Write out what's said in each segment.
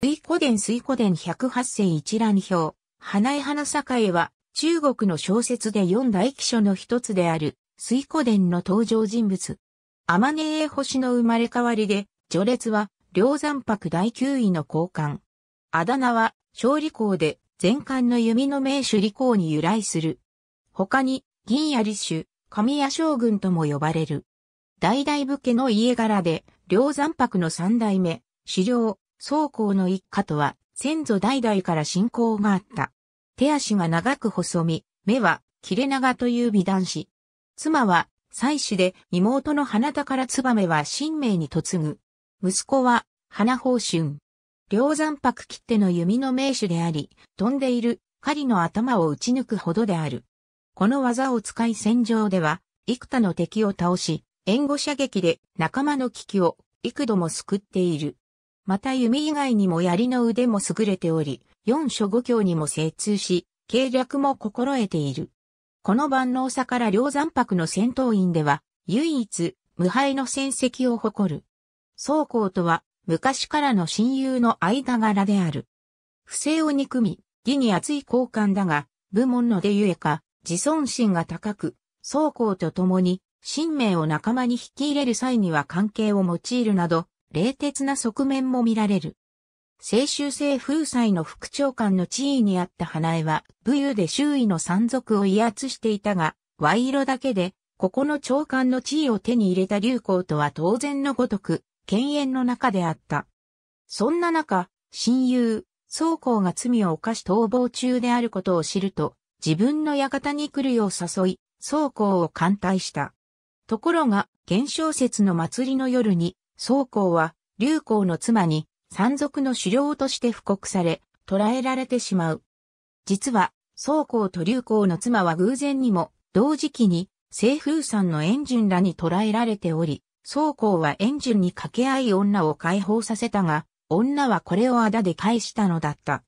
水古伝水古伝108選一覧表、花江花栄は、中国の小説で四大記書の一つである、水古伝の登場人物。天根英星の生まれ変わりで、序列は、梁山泊第9位の交換。あだ名は、小利口で、前館の弓の名手利口に由来する。他に、銀や利主、神谷将軍とも呼ばれる。大々武家の家柄で、梁山泊の三代目、狩猟、宗公の一家とは、先祖代々から信仰があった。手足が長く細身、目は切れ長という美男子。妻は妻子で妹の花田からめは神明に嫁ぐ。息子は花宝春。両山泊切手の弓の名手であり、飛んでいる狩りの頭を打ち抜くほどである。この技を使い戦場では、幾多の敵を倒し、援護射撃で仲間の危機を幾度も救っている。また弓以外にも槍の腕も優れており、四所五教にも精通し、計略も心得ている。この万能さから両山泊の戦闘員では、唯一、無敗の戦績を誇る。宗公とは、昔からの親友の間柄である。不正を憎み、義に厚い交換だが、部門の出ゆえか、自尊心が高く、宗公と共に、神明を仲間に引き入れる際には関係を用いるなど、冷徹な側面も見られる。青州政風祭の副長官の地位にあった花江は、武勇で周囲の山賊を威圧していたが、賄賂だけで、ここの長官の地位を手に入れた流行とは当然のごとく、犬猿の中であった。そんな中、親友、宗公が罪を犯し逃亡中であることを知ると、自分の館に来るよう誘い、宗公を艦隊した。ところが、現象説の祭りの夜に、宗公は、劉公の妻に、山賊の狩猟として布告され、捕らえられてしまう。実は、宗公と劉公の妻は偶然にも、同時期に、清風山の円順らに捕らえられており、宗公は円順に掛け合い女を解放させたが、女はこれをあだで返したのだった。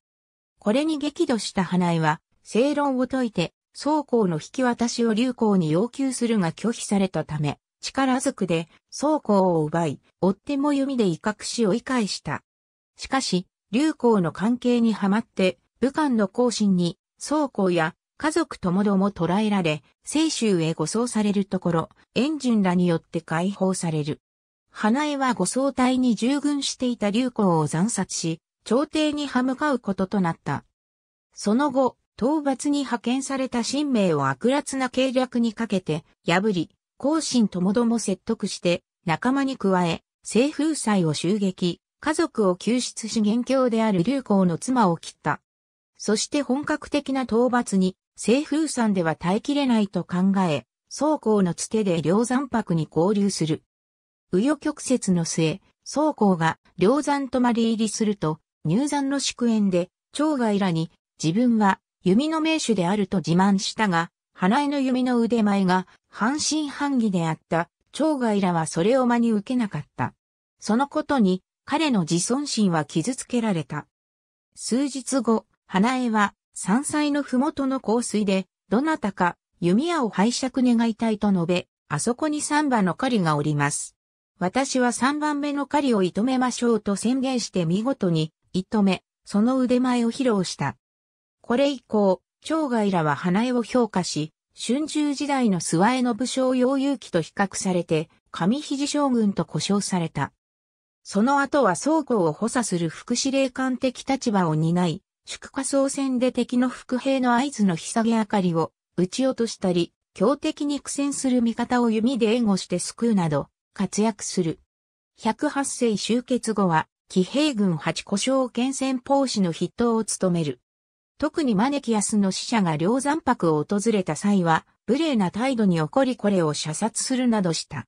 これに激怒した花江は、正論を解いて、宗公の引き渡しを流行に要求するが拒否されたため、力ずくで倉庫を奪い、追っても弓で威嚇し追い返した。しかし、劉行の関係にはまって、武漢の行進に倉庫や家族ともども捕らえられ、清州へ護送されるところ、ジ順らによって解放される。花江は護送隊に従軍していた劉行を惨殺し、朝廷に歯向かうこととなった。その後、討伐に派遣された新名を悪辣な計略にかけて、破り、後進ともども説得して、仲間に加え、清風祭を襲撃、家族を救出し元凶である流行の妻を切った。そして本格的な討伐に、清風山では耐えきれないと考え、曹公のつてで梁山泊に交流する。紆余曲折の末、曹公が梁山泊入りすると、入山の祝宴で、長外らに、自分は弓の名手であると自慢したが、花江の弓の腕前が半信半疑であった長外らはそれを真に受けなかった。そのことに彼の自尊心は傷つけられた。数日後、花江は山菜の麓の香水で、どなたか弓矢を拝借願いたいと述べ、あそこに三番の狩りがおります。私は三番目の狩りを射止めましょうと宣言して見事に、射止め、その腕前を披露した。これ以降、長外らは花江を評価し、春秋時代の諏訪への武将楊勇記と比較されて、上肘将軍と呼称された。その後は総庫を補佐する副司令官的立場を担い、祝火総戦で敵の伏兵の合図の日下げ明かりを撃ち落としたり、強敵に苦戦する味方を弓で援護して救うなど、活躍する。108世終結後は、騎兵軍8故障厳戦法師の筆頭を務める。特にマネキアスの死者が両山泊を訪れた際は、無礼な態度に怒りこれを射殺するなどした。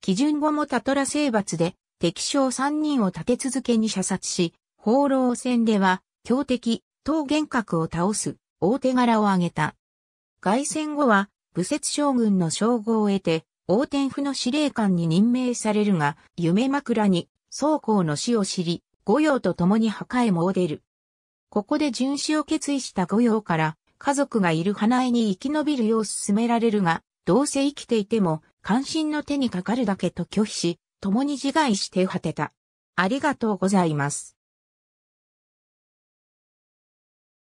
基準後もタトラ征伐で、敵将三人を立て続けに射殺し、放浪戦では、強敵、東玄格を倒す、大手柄を挙げた。外戦後は、武節将軍の称号を得て、王天府の司令官に任命されるが、夢枕に、宗公の死を知り、御用と共に墓へも出る。ここで巡視を決意した御用から、家族がいる花江に生き延びるよう勧められるが、どうせ生きていても、関心の手にかかるだけと拒否し、共に自害して果てた。ありがとうございます。